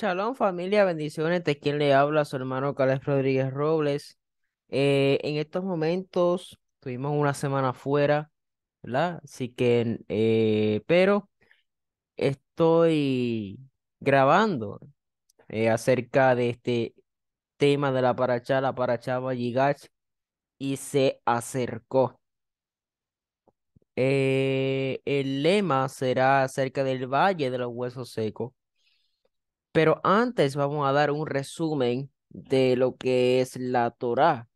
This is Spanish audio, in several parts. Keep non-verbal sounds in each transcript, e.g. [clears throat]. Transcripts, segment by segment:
Shalom familia, bendiciones. De quien le habla, su hermano Carlos Rodríguez Robles. Eh, en estos momentos tuvimos una semana fuera, ¿verdad? Así que, eh, pero estoy grabando eh, acerca de este tema de la paracha, la paracha Valligach, y se acercó. el lema será acerca del valle de los huesos secos pero antes vamos a dar un resumen de lo que es la Torah.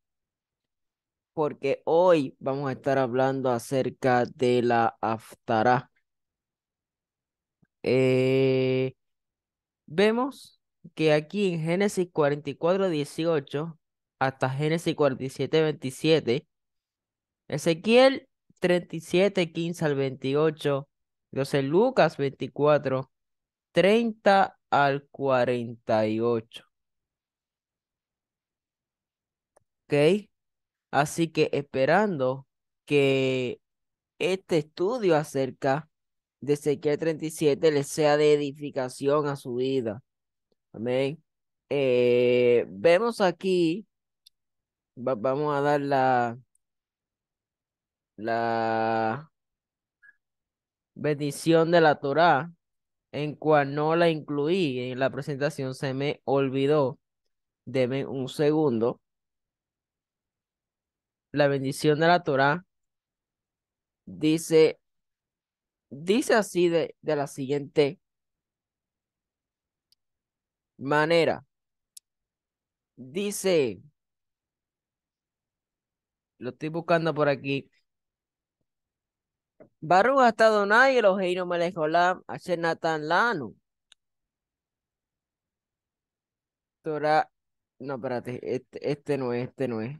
porque hoy vamos a estar hablando acerca de la Aftará. Eh, vemos que aquí en Génesis 44, 18 hasta Génesis 47, 27, Ezequiel 37, 15 al 28, José Lucas 24, 30 al 48. ¿Ok? Así que esperando que este estudio acerca de Ezequiel 37 Le sea de edificación a su vida. Amén. Eh, vemos aquí, vamos a dar la, la bendición de la Torah en cual no la incluí en la presentación, se me olvidó. Deme un segundo. La bendición de la Torá dice, dice así de, de la siguiente manera. Dice, lo estoy buscando por aquí. Baruch hasta Donai, Eloheinu Melech A la Nathan lano. Torah, no, espérate, este, este no es, este no es.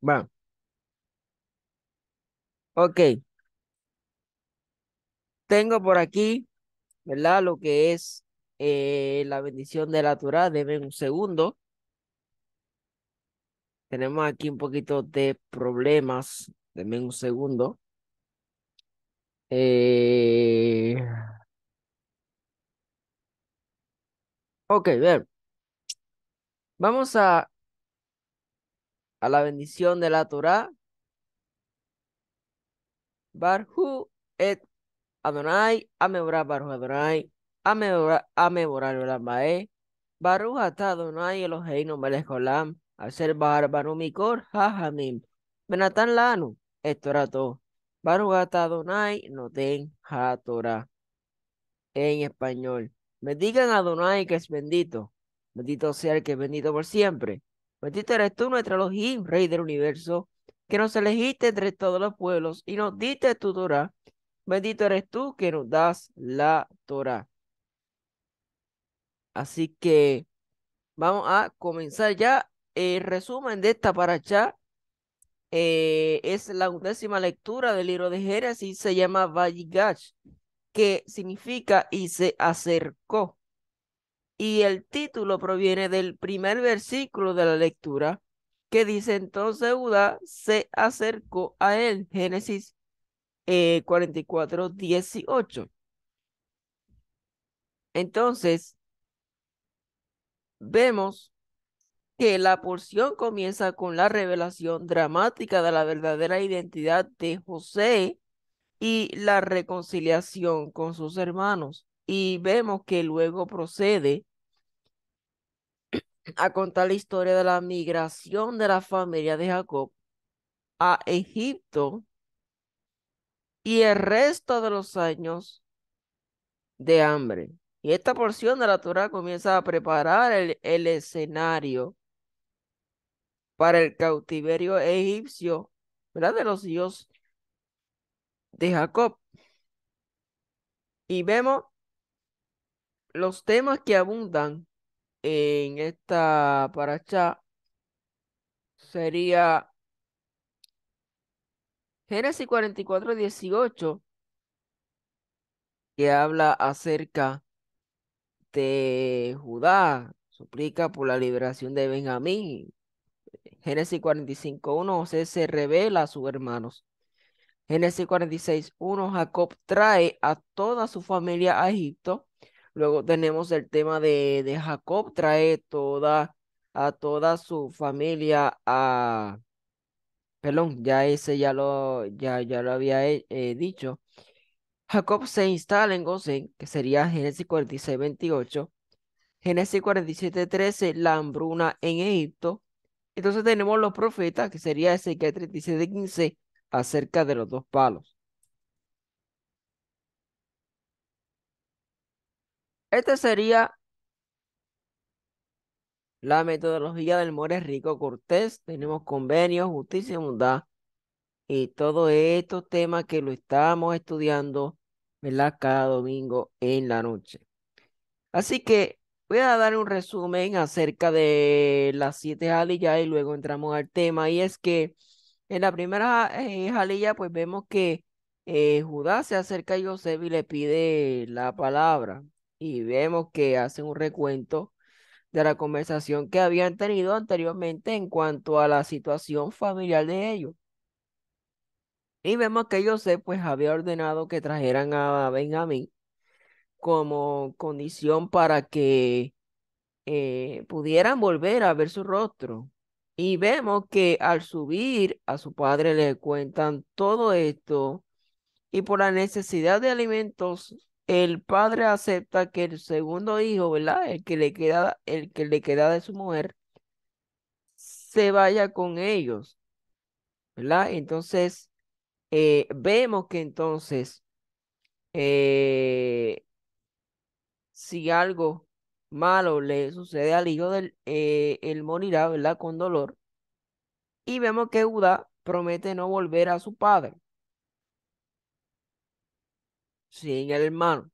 Va. Ok. Tengo por aquí, ¿verdad? Lo que es eh, la bendición de la Torah. Deme un segundo. Tenemos aquí un poquito de problemas Denme un segundo. Eh, ok, bien. Vamos a, a la bendición de la Torah. Barhu et Adonai, Amebra Barhu Adonai, Amebra Adonai, Barhu Ata Adonai Eloheinu Melech Olam, hacer Bar Barumikor, Hajamim, Benatan Lanu, esto era todo. no den En español. Bendigan a Donai que es bendito. Bendito sea el que es bendito por siempre. Bendito eres tú, nuestro Rey del universo, que nos elegiste entre todos los pueblos y nos diste tu Torah. Bendito eres tú que nos das la Torah. Así que vamos a comenzar ya el resumen de esta paracha eh, es la undécima lectura del libro de Génesis, se llama Vayigash, que significa y se acercó. Y el título proviene del primer versículo de la lectura, que dice entonces Uda se acercó a él, Génesis 44, eh, 18. Entonces, vemos que la porción comienza con la revelación dramática de la verdadera identidad de José y la reconciliación con sus hermanos. Y vemos que luego procede a contar la historia de la migración de la familia de Jacob a Egipto y el resto de los años de hambre. Y esta porción de la Torah comienza a preparar el, el escenario para el cautiverio egipcio, ¿verdad? De los hijos de Jacob. Y vemos los temas que abundan en esta paracha sería Génesis 44, 18, que habla acerca de Judá, suplica por la liberación de Benjamín, Génesis 45.1, José se revela a sus hermanos. Génesis 46.1, Jacob trae a toda su familia a Egipto. Luego tenemos el tema de, Jacob, trae toda, a toda su familia a... Perdón, ya ese ya lo, ya, ya lo había eh, eh, dicho. Jacob se instala en Gosén, que sería Génesis 46, 28. Génesis 47, 13, la hambruna en Egipto. Entonces tenemos los profetas, que sería Ezequiel 36 de 15, acerca de los dos palos. Esta sería la metodología del More Rico Cortés. Tenemos convenios, justicia y bondad. Y todos estos temas que lo estamos estudiando, Cada domingo en la noche. Así que Voy a dar un resumen acerca de las siete jalillas y luego entramos al tema. Y es que en la primera eh, jalilla, pues vemos que eh, Judá se acerca a Joseph y le pide la palabra. Y vemos que hace un recuento de la conversación que habían tenido anteriormente en cuanto a la situación familiar de ellos. Y vemos que Joseph pues había ordenado que trajeran a Benjamín como condición para que eh, pudieran volver a ver su rostro. Y vemos que al subir a su padre le cuentan todo esto y por la necesidad de alimentos el padre acepta que el segundo hijo, ¿verdad? El que le queda, el que le de su mujer, se vaya con ellos, ¿verdad? Entonces, eh, vemos que entonces eh, si algo malo le sucede al hijo del eh, él morirá, ¿verdad? Con dolor. Y vemos que Judá promete no volver a su padre sin el hermano.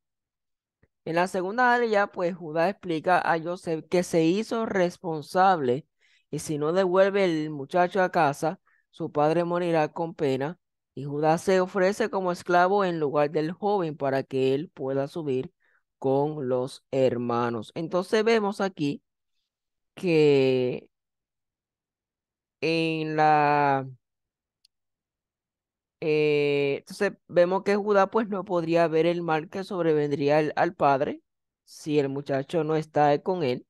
En la segunda área. pues Judá explica a Joseph que se hizo responsable y si no devuelve el muchacho a casa, su padre morirá con pena. Y Judá se ofrece como esclavo en lugar del joven para que él pueda subir con los hermanos. Entonces vemos aquí que en la... Eh, entonces vemos que Judá pues no podría ver el mal que sobrevendría al padre si el muchacho no está con él.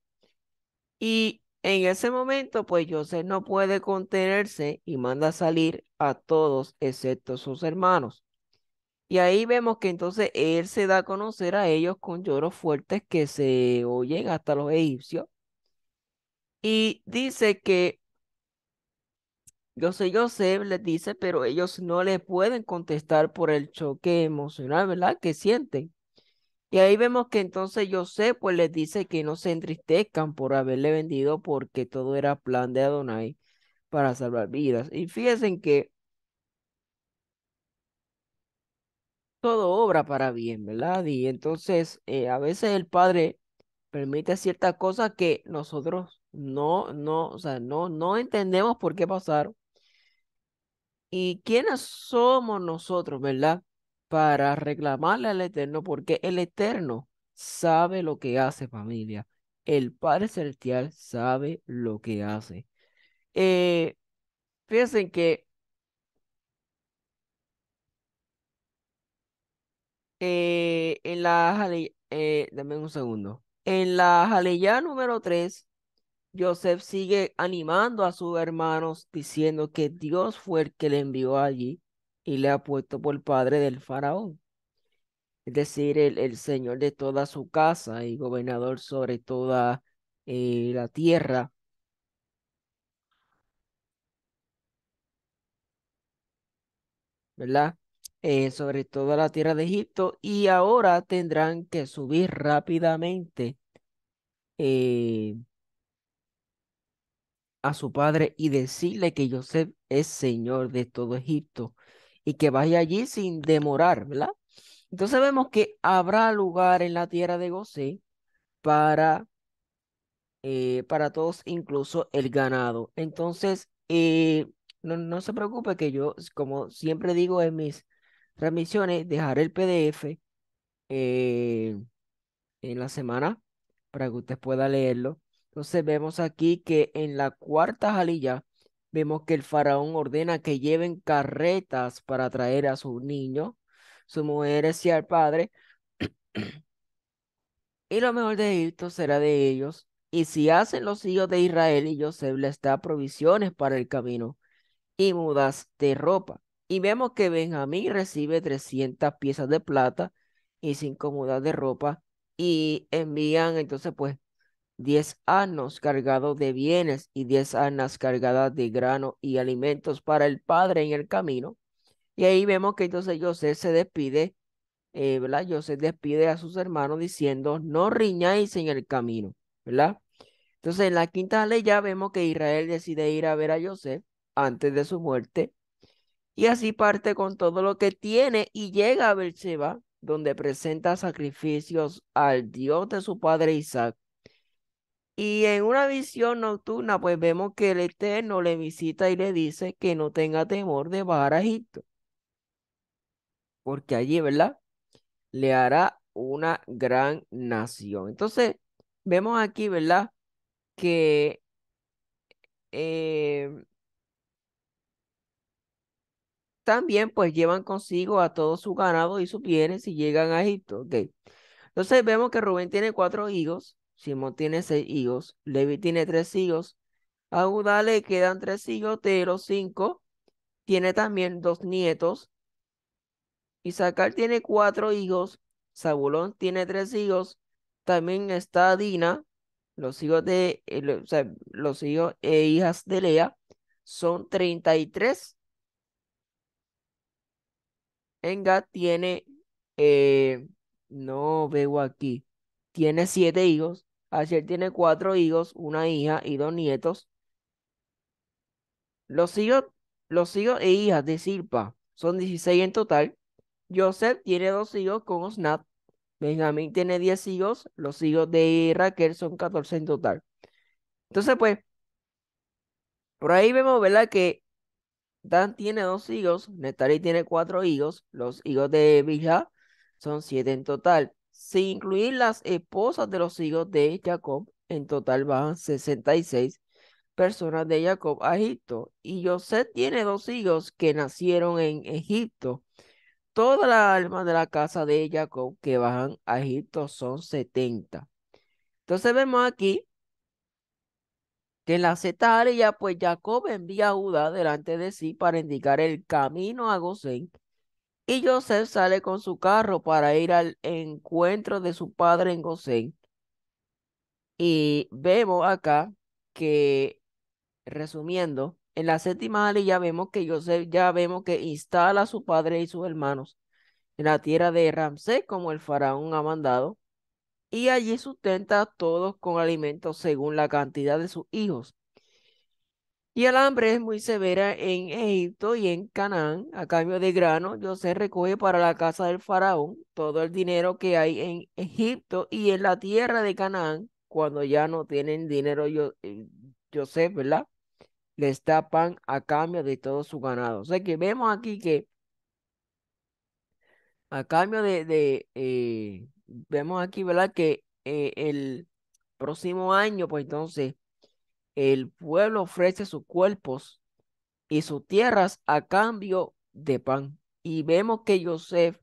Y en ese momento pues José no puede contenerse y manda salir a todos excepto sus hermanos. Y ahí vemos que entonces él se da a conocer a ellos con lloros fuertes que se oyen hasta los egipcios. Y dice que yo sé, yo sé, les dice, pero ellos no le pueden contestar por el choque emocional, ¿verdad? Que sienten. Y ahí vemos que entonces José pues les dice que no se entristezcan por haberle vendido porque todo era plan de Adonai para salvar vidas. Y fíjense que todo obra para bien, ¿verdad? Y entonces eh, a veces el Padre permite ciertas cosas que nosotros no, no, o sea, no, no entendemos por qué pasaron. ¿Y quiénes somos nosotros, verdad? Para reclamarle al Eterno, porque el Eterno sabe lo que hace familia. El Padre Celestial sabe lo que hace. Eh, fíjense que Eh, en la jalea, eh, dame un segundo. En la número 3, Joseph sigue animando a sus hermanos diciendo que Dios fue el que le envió allí y le ha puesto por padre del faraón. Es decir, el, el señor de toda su casa y gobernador sobre toda eh, la tierra. ¿Verdad? Eh, sobre toda la tierra de Egipto, y ahora tendrán que subir rápidamente eh, a su padre y decirle que Joseph es señor de todo Egipto y que vaya allí sin demorar, ¿verdad? Entonces vemos que habrá lugar en la tierra de José para, eh, para todos, incluso el ganado. Entonces, no, se preocupe que yo, como siempre digo en mis transmisiones, dejar el PDF eh, en la semana para que usted pueda leerlo. Entonces vemos aquí que en la cuarta jalilla vemos que el faraón ordena que lleven carretas para traer a su niño, su mujer y al padre. [clears throat] y lo mejor de esto será de ellos. Y si hacen los hijos de Israel y josé les da provisiones para el camino y mudas de ropa. Y vemos que Benjamín recibe 300 piezas de plata y cinco mudas de ropa y envían entonces pues 10 anos cargados de bienes y 10 anas cargadas de grano y alimentos para el padre en el camino. Y ahí vemos que entonces José se despide, eh, ¿verdad? José despide a sus hermanos diciendo, no riñáis en el camino, ¿verdad? Entonces en la quinta ley ya vemos que Israel decide ir a ver a José antes de su muerte y así parte con todo lo que tiene y llega a Beersheba donde presenta sacrificios al Dios de su padre Isaac. Y en una visión nocturna, pues vemos que el Eterno le visita y le dice que no tenga temor de bajar a Egipto. Porque allí, ¿verdad? Le hará una gran nación. Entonces, vemos aquí, ¿verdad? Que eh, también pues llevan consigo a todo su ganado y sus bienes y llegan a Egipto. Okay. Entonces vemos que Rubén tiene cuatro hijos, Simón tiene seis hijos, Levi tiene tres hijos, a le quedan tres hijos de los cinco, tiene también dos nietos, Isacar tiene cuatro hijos, Zabulón tiene tres hijos, también está Dina, los hijos de, eh, los, hijos e hijas de Lea son treinta y tres Enga tiene, eh, no veo aquí, tiene siete hijos. Ayer tiene cuatro hijos, una hija y dos nietos. Los hijos, los hijos e hijas de Silpa son 16 en total. Joseph tiene dos hijos con Osnat. Benjamín tiene 10 hijos. Los hijos de Raquel son 14 en total. Entonces, pues, por ahí vemos, ¿verdad? Que Dan tiene dos hijos, Netari tiene cuatro hijos, los hijos de Bija son siete en total. Si incluir las esposas de los hijos de Jacob, en total van 66 personas de Jacob a Egipto. Y José tiene dos hijos que nacieron en Egipto. Todas las almas de la casa de Jacob que bajan a Egipto son 70. Entonces vemos aquí que la séptima ya pues Jacob envía a Judá delante de sí para indicar el camino a Gosén, y Joseph sale con su carro para ir al encuentro de su padre en Gosén. Y vemos acá que, resumiendo, en la séptima alia ya vemos que Joseph ya vemos que instala a su padre y sus hermanos en la tierra de Ramsés como el faraón ha mandado y allí sustenta a todos con alimentos según la cantidad de sus hijos. Y el hambre es muy severa en Egipto y en Canaán. A cambio de grano, José recoge para la casa del faraón todo el dinero que hay en Egipto y en la tierra de Canaán. Cuando ya no tienen dinero, José, eh, ¿verdad? Les da pan a cambio de todo su ganado. O sea que vemos aquí que a cambio de, eh, vemos aquí, ¿verdad? Que eh, el próximo año, pues entonces, el pueblo ofrece sus cuerpos y sus tierras a cambio de pan. Y vemos que Joseph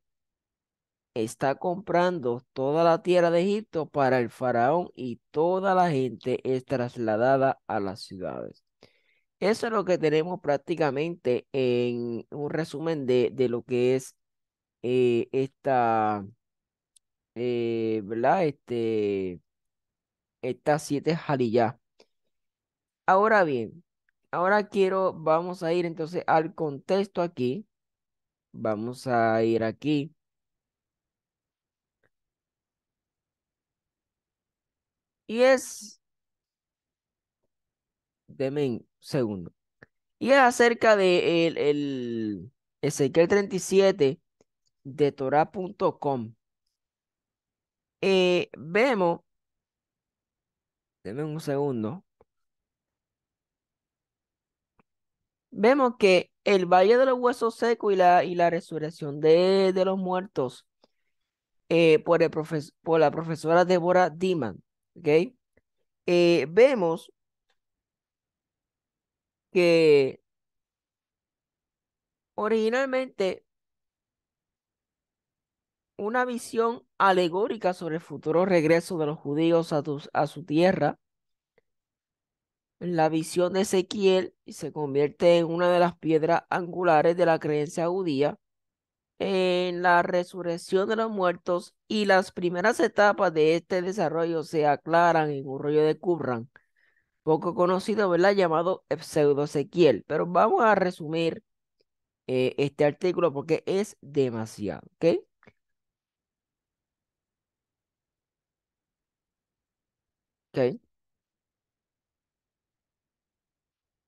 está comprando toda la tierra de Egipto para el faraón y toda la gente es trasladada a las ciudades. Eso es lo que tenemos prácticamente en un resumen de, lo que es eh, esta, eh, ¿verdad? Este, estas siete jalillas. Ahora bien, ahora quiero, vamos a ir entonces al contexto aquí. Vamos a ir aquí. Y es, deme un segundo. Y es acerca de el, el Ezequiel 37 de Torah.com. Eh, vemos, denme un segundo, vemos que el Valle de los Huesos Secos y la, y la resurrección de, los muertos eh, por, el por la profesora Débora Diman, ¿ok? Eh, vemos que originalmente una visión alegórica sobre el futuro regreso de los judíos a, a su tierra. La visión de Ezequiel se convierte en una de las piedras angulares de la creencia judía en la resurrección de los muertos y las primeras etapas de este desarrollo se aclaran en un rollo de Qumran, poco conocido, ¿verdad? Llamado Pseudo Ezequiel. Pero vamos a resumir eh, este artículo porque es demasiado, ¿ok?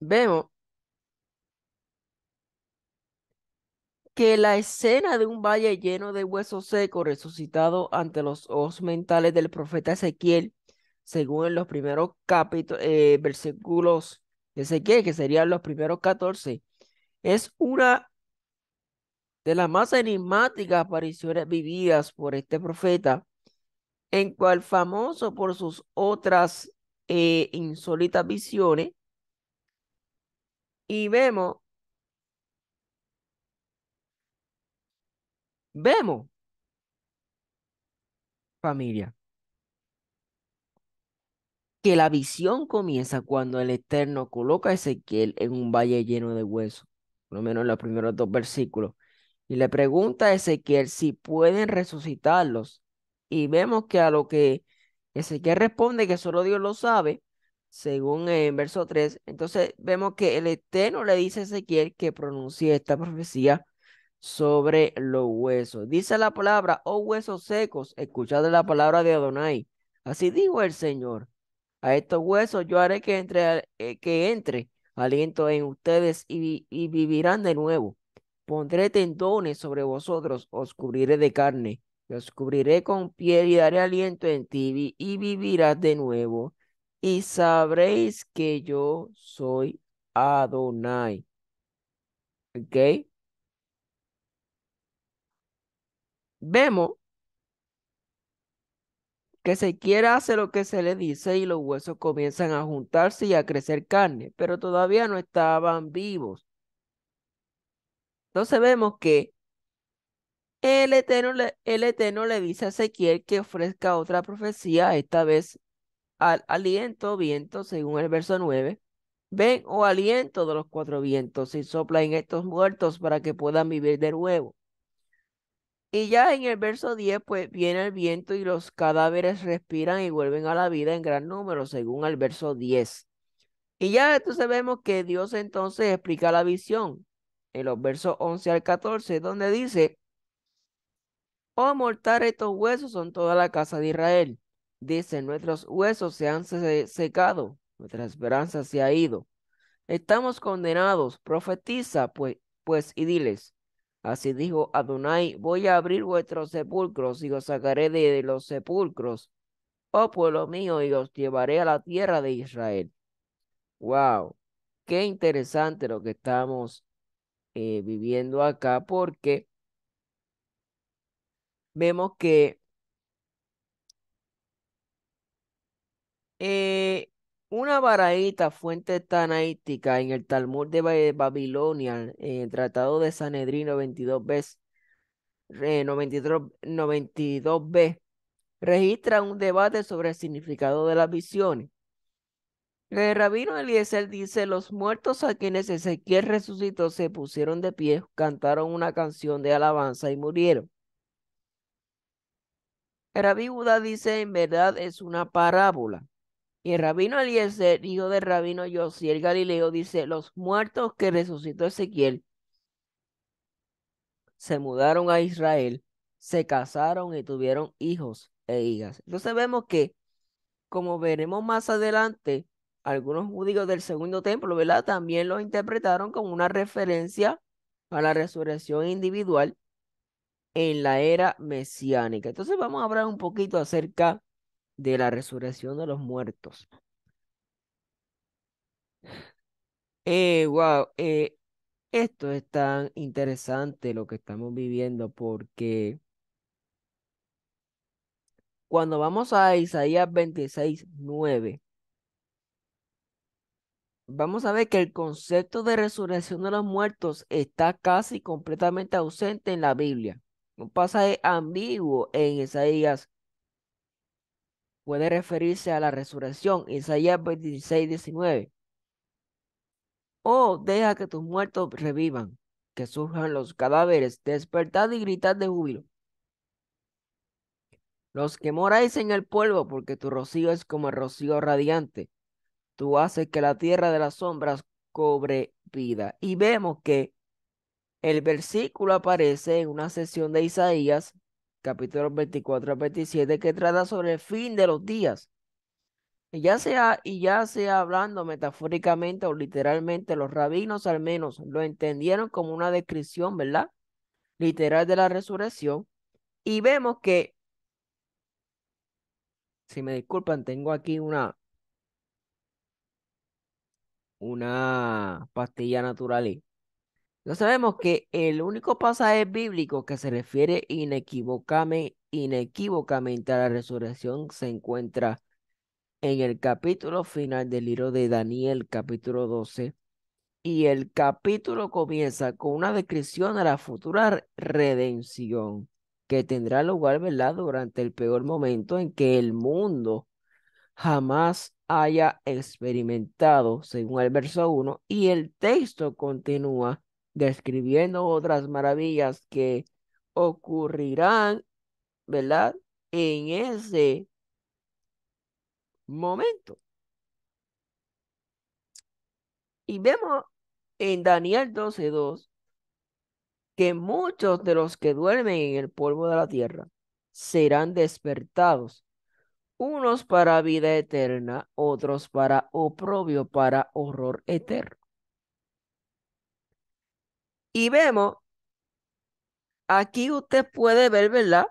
Vemos que la escena de un valle lleno de huesos secos resucitado ante los ojos mentales del profeta Ezequiel, según en los primeros capítulos, eh, versículos de Ezequiel, que serían los primeros 14, es una de las más enigmáticas apariciones vividas por este profeta en cual famoso por sus otras eh, insólitas visiones, y vemos, vemos, familia, que la visión comienza cuando el Eterno coloca a Ezequiel en un valle lleno de huesos, por lo menos en los primeros dos versículos, y le pregunta a Ezequiel si pueden resucitarlos y vemos que a lo que Ezequiel responde, que solo Dios lo sabe, según en verso 3, entonces vemos que el Eterno le dice a Ezequiel que pronuncie esta profecía sobre los huesos. Dice la palabra, oh huesos secos, escuchad la palabra de Adonai. Así dijo el Señor, a estos huesos yo haré que entre, eh, que entre aliento en ustedes y, y vivirán de nuevo. Pondré tendones sobre vosotros, os cubriré de carne los cubriré con piel y daré aliento en ti y vivirás de nuevo. Y sabréis que yo soy Adonai. ¿Ok? Vemos que se quiere hacer lo que se le dice y los huesos comienzan a juntarse y a crecer carne, pero todavía no estaban vivos. Entonces vemos que el Eterno, le, el Eterno le dice a Ezequiel que ofrezca otra profecía, esta vez al aliento, viento, según el verso 9. Ven, o oh aliento de los cuatro vientos, y sopla en estos muertos para que puedan vivir de nuevo. Y ya en el verso 10, pues viene el viento y los cadáveres respiran y vuelven a la vida en gran número, según el verso 10. Y ya entonces vemos que Dios entonces explica la visión en los versos 11 al 14, donde dice, o mortar estos huesos son toda la casa de Israel. Dicen, nuestros huesos se han secado, nuestra esperanza se ha ido. Estamos condenados, profetiza pues, pues, y diles. Así dijo Adonai, voy a abrir vuestros sepulcros y os sacaré de los sepulcros, oh pueblo mío, y os llevaré a la tierra de Israel. Wow, qué interesante lo que estamos eh, viviendo acá porque vemos que eh, una baraíta, fuente tanaítica, en el Talmud de Babilonia, en el Tratado de Sanedrín 22b, 92b, eh, registra un debate sobre el significado de las visiones. El rabino Eliezer dice, los muertos a quienes Ezequiel resucitó se pusieron de pie, cantaron una canción de alabanza y murieron. Rabí Buda dice, en verdad es una parábola. Y el rabino Eliezer, hijo del rabino Josiel Galileo, dice, los muertos que resucitó Ezequiel se mudaron a Israel, se casaron y tuvieron hijos e hijas. Entonces vemos que, como veremos más adelante, algunos judíos del segundo templo, ¿verdad? También lo interpretaron como una referencia a la resurrección individual en la era mesiánica. Entonces vamos a hablar un poquito acerca de la resurrección de los muertos. wow, eh, eh, esto es tan interesante lo que estamos viviendo porque cuando vamos a Isaías 26, 9, vamos a ver que el concepto de resurrección de los muertos está casi completamente ausente en la Biblia. Un pasaje ambiguo en Isaías puede referirse a la resurrección, Isaías 26, 19. Oh, deja que tus muertos revivan, que surjan los cadáveres, despertad y gritad de júbilo. Los que moráis en el polvo, porque tu rocío es como el rocío radiante. Tú haces que la tierra de las sombras cobre vida. Y vemos que el versículo aparece en una sesión de Isaías, capítulo 24 a 27, que trata sobre el fin de los días. Y ya sea, y ya sea hablando metafóricamente o literalmente, los rabinos al menos lo entendieron como una descripción, ¿verdad? Literal de la resurrección. Y vemos que, si me disculpan, tengo aquí una, una pastilla natural. No sabemos que el único pasaje bíblico que se refiere inequívocamente, a la resurrección se encuentra en el capítulo final del libro de Daniel, capítulo 12, y el capítulo comienza con una descripción de la futura redención que tendrá lugar, durante el peor momento en que el mundo jamás haya experimentado, según el verso 1, y el texto continúa describiendo otras maravillas que ocurrirán, ¿verdad? En ese momento. Y vemos en Daniel 12.2 que muchos de los que duermen en el polvo de la tierra serán despertados, unos para vida eterna, otros para oprobio, para horror eterno. Y vemos, aquí usted puede ver, ¿verdad?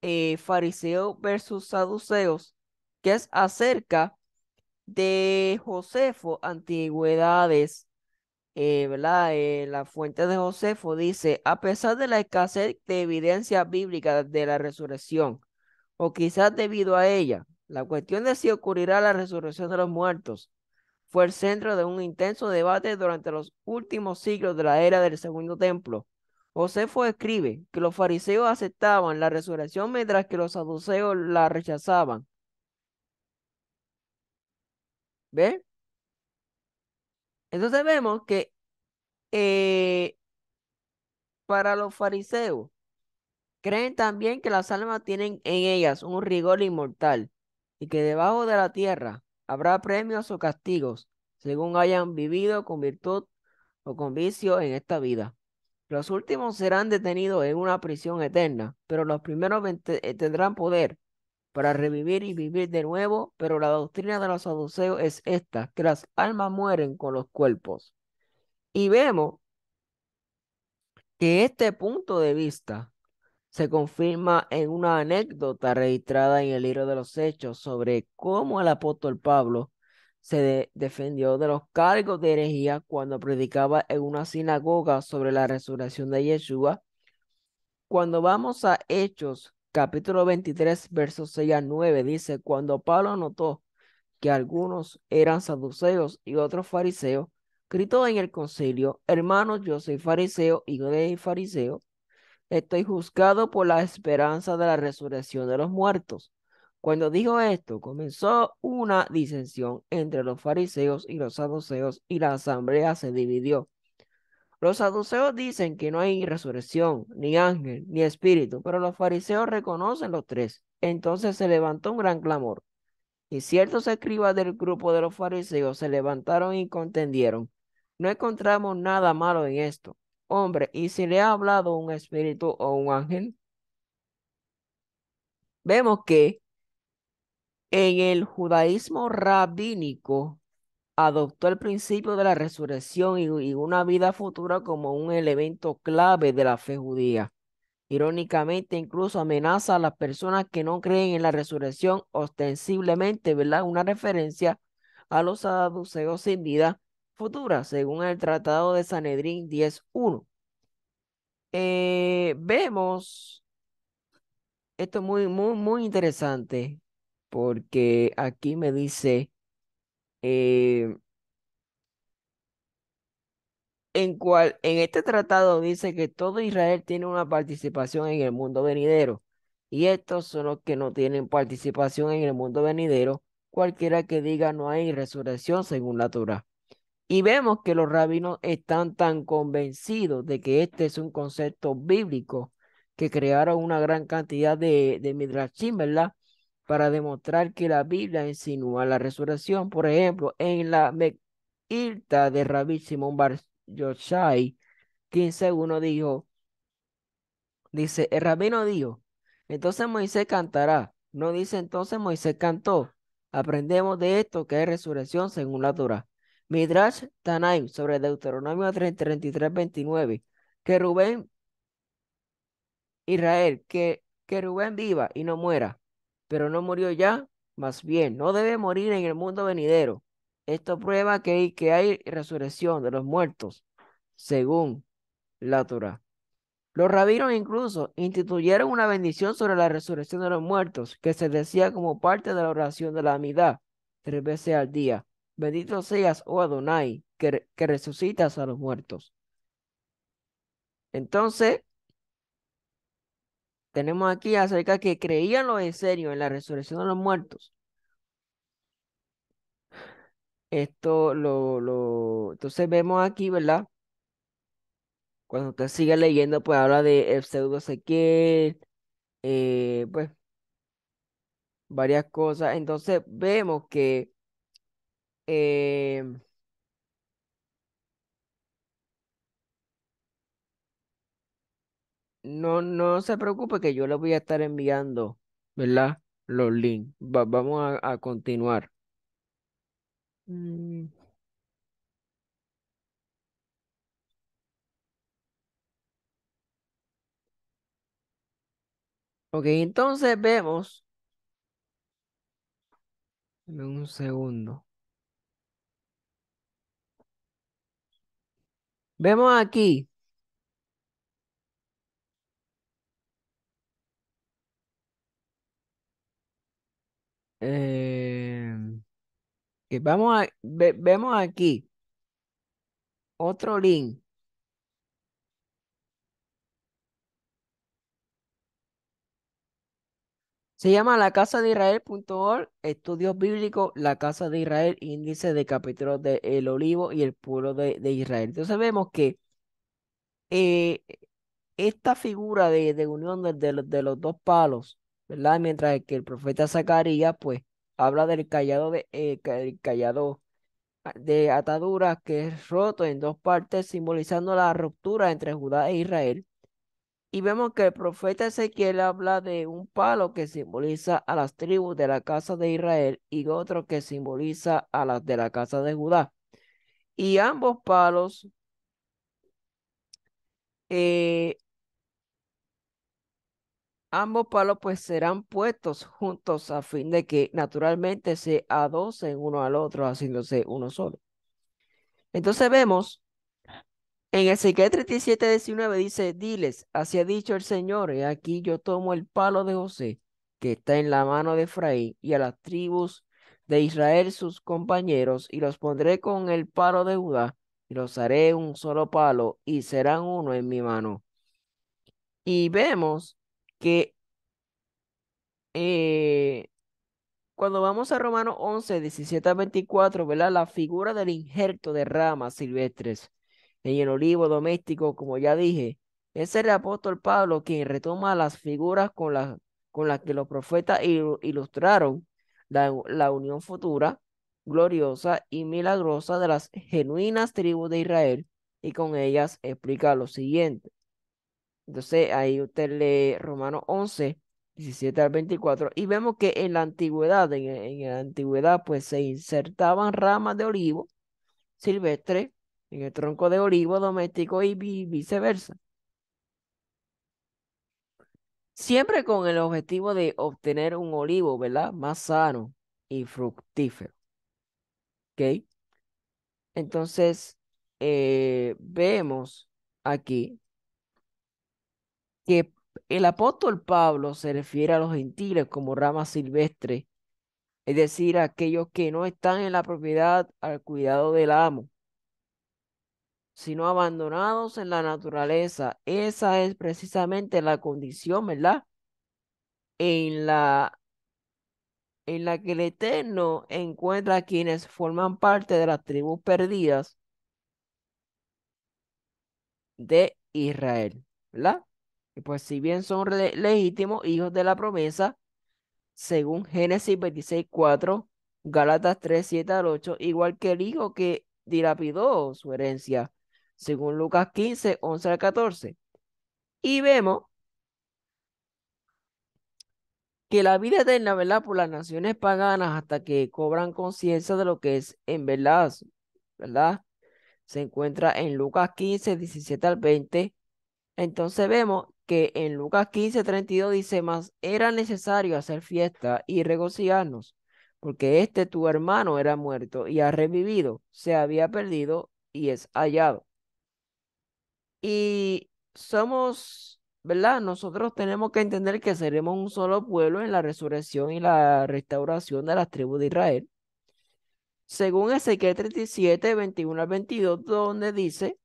Eh, fariseos versus saduceos, que es acerca de Josefo, antigüedades, eh, ¿verdad? Eh, la fuente de Josefo dice, a pesar de la escasez de evidencia bíblica de la resurrección, o quizás debido a ella, la cuestión de si ocurrirá la resurrección de los muertos fue el centro de un intenso debate durante los últimos siglos de la era del Segundo Templo. Josefo escribe que los fariseos aceptaban la resurrección mientras que los saduceos la rechazaban. ¿Ve? Entonces vemos que eh, para los fariseos creen también que las almas tienen en ellas un rigor inmortal y que debajo de la tierra Habrá premios o castigos, según hayan vivido con virtud o con vicio en esta vida. Los últimos serán detenidos en una prisión eterna, pero los primeros eh, tendrán poder para revivir y vivir de nuevo, pero la doctrina de los saduceos es esta, que las almas mueren con los cuerpos. Y vemos que este punto de vista se confirma en una anécdota registrada en el libro de los Hechos sobre cómo el apóstol Pablo se defendió de los cargos de herejía cuando predicaba en una sinagoga sobre la resurrección de Yeshua. Cuando vamos a Hechos, capítulo 23, versos 6 a 9, dice, cuando Pablo notó que algunos eran saduceos y otros fariseos, gritó en el concilio, hermanos, yo soy fariseo, hijo de fariseo, Estoy juzgado por la esperanza de la resurrección de los muertos. Cuando dijo esto, comenzó una disensión entre los fariseos y los saduceos y la asamblea se dividió. Los saduceos dicen que no hay resurrección, ni ángel, ni espíritu, pero los fariseos reconocen los tres. Entonces se levantó un gran clamor. Y ciertos escribas del grupo de los fariseos se levantaron y contendieron. No encontramos nada malo en esto. Hombre, ¿y si le ha hablado un espíritu o un ángel? Vemos que en el judaísmo rabínico adoptó el principio de la resurrección y, una vida futura como un elemento clave de la fe judía. Irónicamente, incluso amenaza a las personas que no creen en la resurrección ostensiblemente, ¿verdad? Una referencia a los saduceos sin vida futura, según el Tratado de Sanedrín 10.1. Eh, vemos, esto es muy, muy, muy interesante, porque aquí me dice, eh, en, cual, en este tratado dice que todo Israel tiene una participación en el mundo venidero, y estos son los que no tienen participación en el mundo venidero, cualquiera que diga no hay resurrección según la Torah. Y vemos que los rabinos están tan convencidos de que este es un concepto bíblico que crearon una gran cantidad de, de midrashim, ¿verdad? Para demostrar que la Biblia insinúa la resurrección. Por ejemplo, en la Mecilta de Rabí Simón Bar Yoshai 15.1 dijo, dice, el rabino dijo, entonces Moisés cantará. No dice entonces Moisés cantó. Aprendemos de esto que hay resurrección según la Torah. Midrash Tanaim sobre Deuteronomio 33, 29. Que Rubén, Israel, que, que Rubén viva y no muera, pero no murió ya, más bien, no debe morir en el mundo venidero. Esto prueba que hay, que hay resurrección de los muertos, según la Torah. Los rabinos incluso instituyeron una bendición sobre la resurrección de los muertos, que se decía como parte de la oración de la amidad, tres veces al día. Bendito seas, oh Adonai, que, resucitas a los muertos. Entonces, tenemos aquí acerca que creían los serio. en la resurrección de los muertos. Esto lo, lo, entonces vemos aquí, ¿verdad? Cuando usted sigue leyendo, pues habla de el pseudo Ezequiel, eh, pues varias cosas. Entonces vemos que eh, no, no se preocupe que yo les voy a estar enviando, ¿verdad? Los links. vamos a, continuar. Mm. Ok, entonces vemos. un segundo. Vemos aquí. Eh, vamos a, vemos aquí otro link. Se llama La Casa de Israel.org, Estudios Bíblicos, La Casa de Israel, Índice de Capítulos del el Olivo y el Pueblo de, Israel. Entonces vemos que eh, esta figura de, de unión de, los dos palos, ¿verdad? Mientras que el profeta Zacarías, pues, habla del callado de, eh, callado de ataduras que es roto en dos partes, simbolizando la ruptura entre Judá e Israel y vemos que el profeta Ezequiel habla de un palo que simboliza a las tribus de la casa de Israel y otro que simboliza a las de la casa de Judá. Y ambos palos eh, ambos palos pues serán puestos juntos a fin de que naturalmente se adocen uno al otro haciéndose uno solo. Entonces vemos en Ezequiel 37, 19 dice, diles, así ha dicho el Señor, y aquí yo tomo el palo de José, que está en la mano de Efraín, y a las tribus de Israel sus compañeros, y los pondré con el palo de Judá, y los haré un solo palo, y serán uno en mi mano. Y vemos que eh, cuando vamos a Romanos 11, 17 a 24, La figura del injerto de ramas silvestres en el olivo doméstico, como ya dije. Es el apóstol Pablo quien retoma las figuras con, con las que los profetas ilustraron la, unión futura, gloriosa y milagrosa de las genuinas tribus de Israel y con ellas explica lo siguiente. Entonces ahí usted lee Romanos 11, 17 al 24 y vemos que en la antigüedad, en, en la antigüedad pues se insertaban ramas de olivo silvestre en el tronco de olivo doméstico y viceversa. Siempre con el objetivo de obtener un olivo, ¿verdad? Más sano y fructífero. ¿Ok? Entonces, eh, vemos aquí que el apóstol Pablo se refiere a los gentiles como rama silvestre. es decir, aquellos que no están en la propiedad al cuidado del amo sino abandonados en la naturaleza. Esa es precisamente la condición, ¿verdad? En la, en la que el Eterno encuentra a quienes forman parte de las tribus perdidas de Israel, ¿verdad? Y pues si bien son legítimos hijos de la promesa, según Génesis 26, 4, Galatas 3, 7 al 8, igual que el hijo que dilapidó su herencia según Lucas 15, 11 al 14. Y vemos que la vida eterna, ¿verdad? Por las naciones paganas hasta que cobran conciencia de lo que es en verdad, ¿verdad? Se encuentra en Lucas 15, 17 al 20. Entonces vemos que en Lucas 15, 32 dice, más era necesario hacer fiesta y regocijarnos, porque este tu hermano era muerto y ha revivido, se había perdido y es hallado. Y somos, ¿verdad? Nosotros tenemos que entender que seremos un solo pueblo en la resurrección y la restauración de las tribus de Israel. Según Ezequiel 37, 21 al 22, donde dice,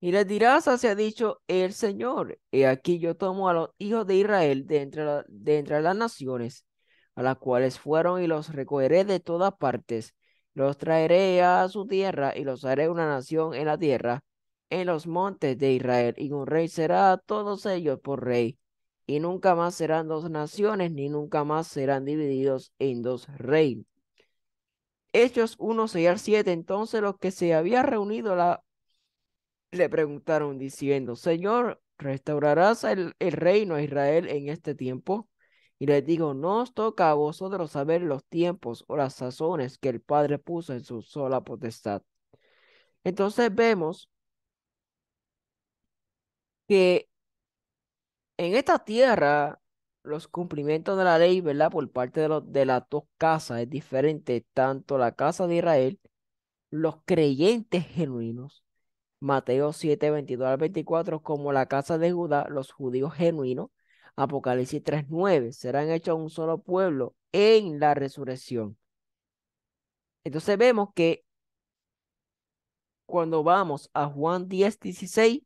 Y les dirás, así ha dicho el Señor, y aquí yo tomo a los hijos de Israel de entre, de entre las naciones, a las cuales fueron y los recogeré de todas partes, los traeré a su tierra y los haré una nación en la tierra, en los montes de Israel, y un rey será todos ellos por rey. Y nunca más serán dos naciones, ni nunca más serán divididos en dos reinos. Hechos 1, 6 al 7. Entonces los que se habían reunido la... le preguntaron diciendo, Señor, ¿restaurarás el, el reino a Israel en este tiempo? y les digo, no os toca a vosotros saber los tiempos o las sazones que el Padre puso en su sola potestad. Entonces vemos que en esta tierra los cumplimientos de la ley, ¿verdad? Por parte de, de las dos casas es diferente, tanto la casa de Israel, los creyentes genuinos, Mateo 7, 22 al 24, como la casa de Judá, los judíos genuinos, Apocalipsis 3.9, serán hechos un solo pueblo en la resurrección. Entonces vemos que cuando vamos a Juan 10.16,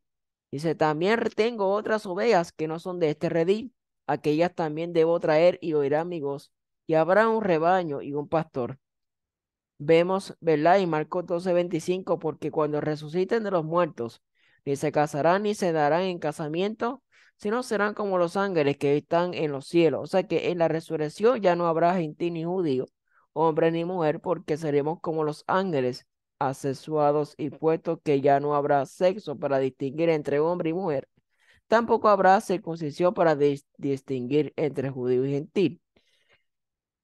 dice, también tengo otras ovejas que no son de este redil, aquellas también debo traer y oirán mi voz, y habrá un rebaño y un pastor. Vemos, ¿verdad? Y Marcos 12.25, porque cuando resuciten de los muertos, ni se casarán ni se darán en casamiento, sino serán como los ángeles que están en los cielos. O sea que en la resurrección ya no habrá gentil ni judío, hombre ni mujer, porque seremos como los ángeles, asesuados y puestos que ya no habrá sexo para distinguir entre hombre y mujer. Tampoco habrá circuncisión para distinguir entre judío y gentil.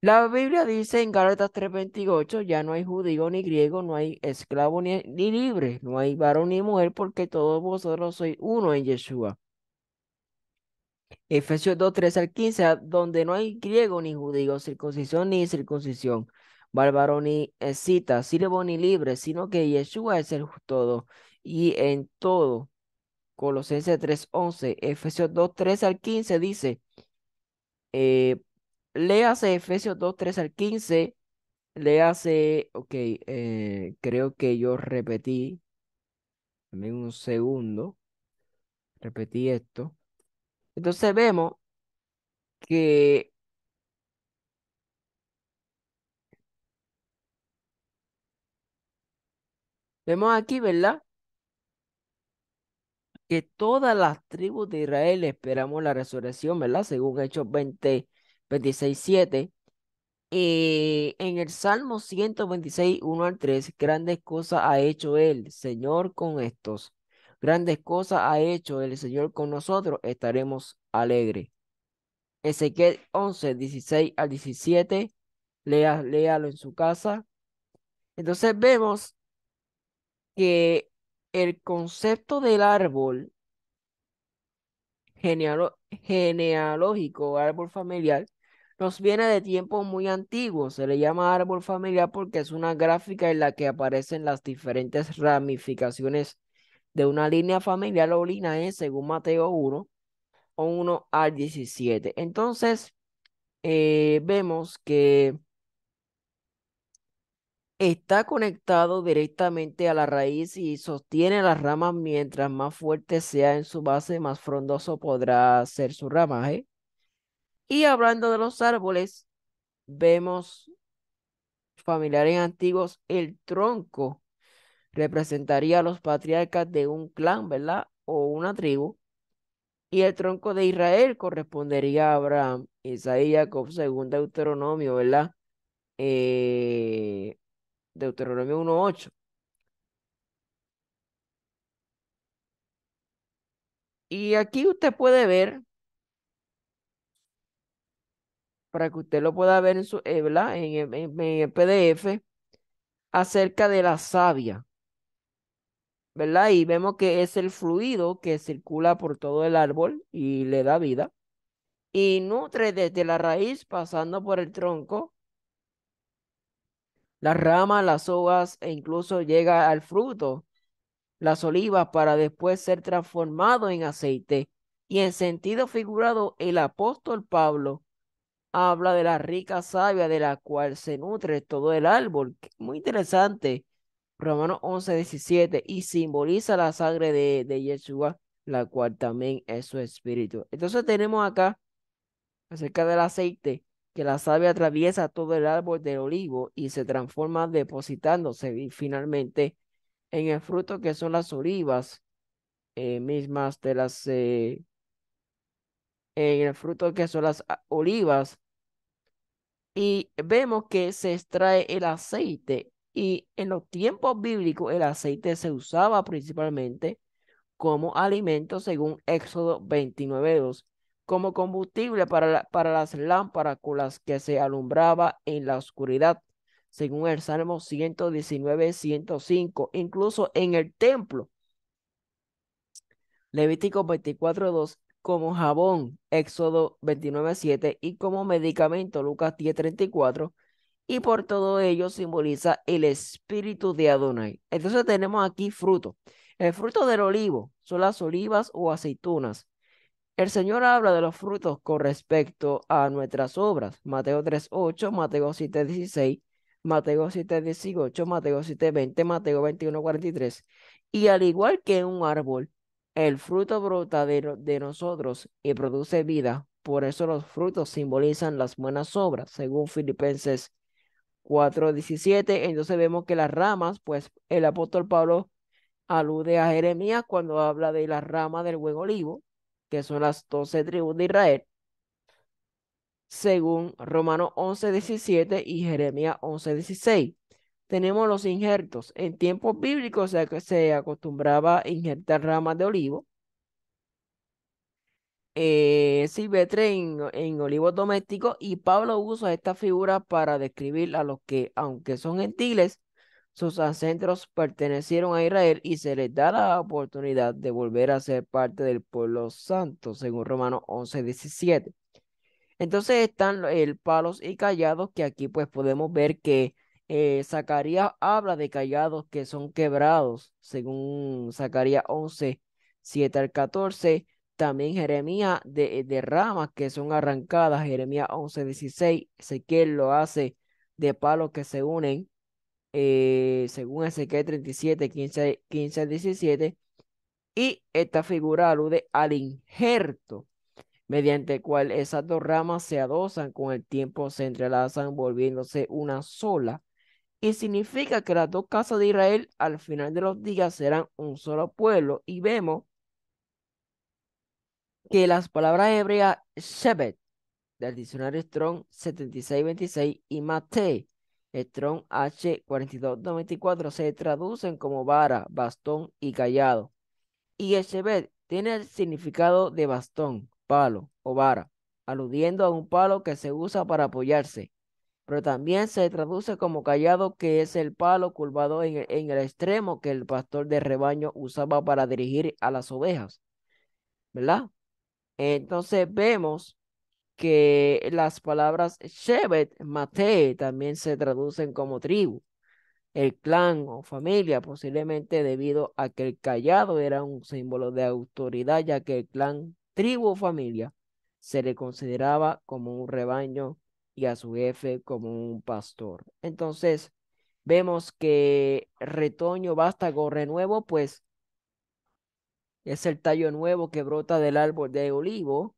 La Biblia dice en Gálatas 3:28, ya no hay judío ni griego, no hay esclavo ni, ni, libre, no hay varón ni mujer, porque todos vosotros sois uno en Yeshua. Efesios 2, 3 al 15, donde no hay griego ni judío, circuncisión ni circuncisión, bárbaro ni cita siervo ni libre, sino que Yeshua es el todo y en todo. Colosenses 3:11, Efesios 2:3 al 15 dice, eh, léase Efesios 2:3 al 15, léase, ok, eh, creo que yo repetí, también un segundo, repetí esto. Entonces vemos que vemos aquí, ¿verdad? Que todas las tribus de Israel esperamos la resurrección, ¿verdad? Según Hechos 20, 26, 7. en el Salmo 126, 1 al 3, grandes cosas ha hecho el Señor con estos Grandes cosas ha hecho el Señor con nosotros, estaremos alegres. Ezequiel 11, 16 al 17, lea, léalo en su casa. Entonces vemos que el concepto del árbol genealógico, árbol familiar, nos viene de tiempos muy antiguos. Se le llama árbol familiar porque es una gráfica en la que aparecen las diferentes ramificaciones de una línea familiar, o línea según Mateo 1, 1 al 17. Entonces, eh, vemos que está conectado directamente a la raíz y sostiene las ramas mientras más fuerte sea en su base, más frondoso podrá ser su ramaje. Y hablando de los árboles, vemos familiares antiguos, el tronco representaría a los patriarcas de un clan, ¿verdad? O una tribu. Y el tronco de Israel correspondería a Abraham, Isaías, y Jacob, según Deuteronomio, ¿verdad? Eh, Deuteronomio 1.8. Y aquí usted puede ver, para que usted lo pueda ver en su, eh, ¿verdad? en, en el PDF, acerca de la savia. Y vemos que es el fluido que circula por todo el árbol y le da vida. Y nutre desde la raíz pasando por el tronco, las ramas, las hojas e incluso llega al fruto, las olivas, para después ser transformado en aceite. Y en sentido figurado, el apóstol Pablo habla de la rica savia de la cual se nutre todo el árbol. Muy interesante Romanos 11, 17, y simboliza la sangre de, de Yeshua, la cual también es su espíritu. Entonces tenemos acá, acerca del aceite, que la savia atraviesa todo el árbol del olivo y se transforma depositándose finalmente en el fruto que son las olivas eh, mismas de las... Eh, en el fruto que son las ah, olivas y vemos que se extrae el aceite y en los tiempos bíblicos el aceite se usaba principalmente como alimento según Éxodo 29.2, como combustible para, las lámparas con las que se alumbraba en la oscuridad, según el Salmo 119.105, incluso en el templo. Levítico 24.2 como jabón, Éxodo 29.7, y como medicamento, Lucas 10.34, y por todo ello simboliza el espíritu de Adonai. Entonces tenemos aquí fruto. El fruto del olivo son las olivas o aceitunas. El Señor habla de los frutos con respecto a nuestras obras. Mateo 3.8, Mateo 7.16, Mateo 7.18, Mateo 7.20, Mateo 21.43. Y al igual que un árbol, el fruto brota de, de nosotros y produce vida. Por eso los frutos simbolizan las buenas obras, según Filipenses 4.17. Entonces vemos que las ramas, pues el apóstol Pablo alude a Jeremías cuando habla de las ramas del buen olivo, que son las 12 tribus de Israel, según Romanos 11.17 y Jeremías 11.16. Tenemos los injertos. En tiempos bíblicos se, se acostumbraba a injertar ramas de olivo eh, silvestre en, olivos domésticos y Pablo usa esta figura para describir a los que, aunque son gentiles, sus ancestros pertenecieron a Israel y se les da la oportunidad de volver a ser parte del pueblo santo, según Romanos 11, 17. Entonces están el palos y callados, que aquí pues podemos ver que eh, Zacarías habla de callados que son quebrados, según Zacarías 11, al 14 también Jeremías de, ramas que son arrancadas, Jeremías 11, 16. Ezequiel lo hace de palos que se unen, eh, según Ezequiel 37, 15, 15, 17. Y esta figura alude al injerto, mediante el cual esas dos ramas se adosan con el tiempo, se entrelazan, volviéndose una sola y significa que las dos casas de Israel al final de los días serán un solo pueblo. Y vemos que las palabras hebreas Shebet del diccionario Strong 7626 y Mate Strong H4294 se traducen como vara, bastón y callado. Y Shebet tiene el significado de bastón, palo o vara, aludiendo a un palo que se usa para apoyarse. Pero también se traduce como callado, que es el palo curvado en el extremo que el pastor de rebaño usaba para dirigir a las ovejas. ¿Verdad? Entonces vemos que las palabras Shevet, Mate, también se traducen como tribu, el clan o familia, posiblemente debido a que el callado era un símbolo de autoridad, ya que el clan, tribu o familia se le consideraba como un rebaño y a su jefe como un pastor. Entonces, vemos que retoño, vástago, renuevo, pues es el tallo nuevo que brota del árbol de olivo,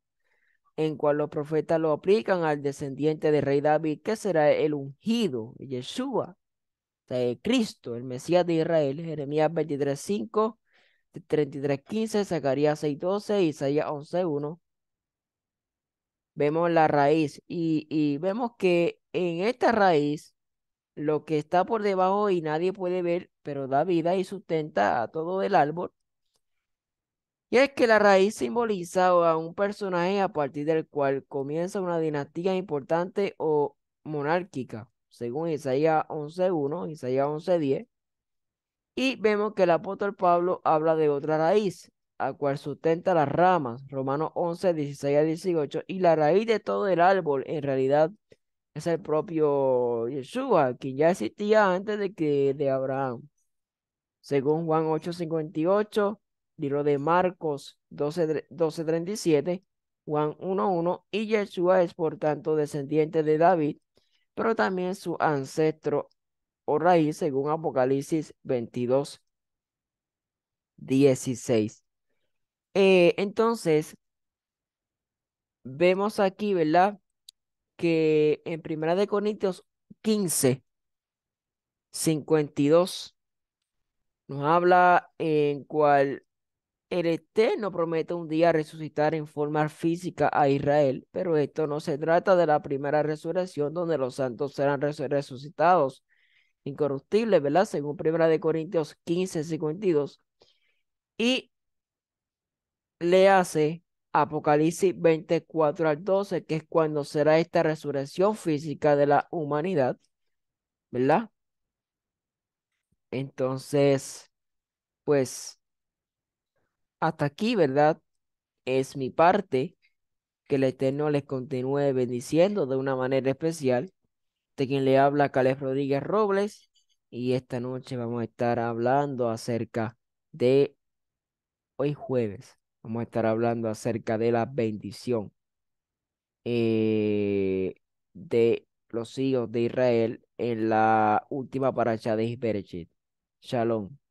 en cual los profetas lo aplican al descendiente del rey David, que será el ungido, Yeshua, de Cristo, el Mesías de Israel, Jeremías 23, 33.15, Zacarías 6.12, 12, Isaías 11.1. Vemos la raíz y vemos que en esta raíz lo que está por debajo y nadie puede ver, pero da vida y sustenta a todo el árbol, y es que la raíz simboliza a un personaje a partir del cual comienza una dinastía importante o monárquica, según Isaías 11.1, Isaías 11.10. Y vemos que el apóstol Pablo habla de otra raíz, a cual sustenta las ramas, Romanos 11, 16 a 18, y la raíz de todo el árbol en realidad es el propio Yeshua, quien ya existía antes de que de Abraham. Según Juan 8.58 libro de Marcos 12, 12.37, Juan 1.1, y Yeshua es por tanto descendiente de David, pero también su ancestro o raíz según Apocalipsis 22, 16. Eh, entonces, vemos aquí, ¿verdad? Que en Primera de Corintios 15, 52, nos habla en cual el Eterno promete un día resucitar en forma física a Israel, pero esto no se trata de la primera resurrección donde los santos serán resucitados incorruptibles, ¿verdad? Según 1 Corintios 15, 52. Y le hace Apocalipsis 24 al 12, que es cuando será esta resurrección física de la humanidad, ¿verdad? Entonces, pues hasta aquí, ¿verdad? Es mi parte. Que el Eterno les continúe bendiciendo de una manera especial. De quien le habla, Caleb Rodríguez Robles. Y esta noche vamos a estar hablando acerca de hoy jueves. Vamos a estar hablando acerca de la bendición eh, de los hijos de Israel en la última paracha de Isberechit. Shalom.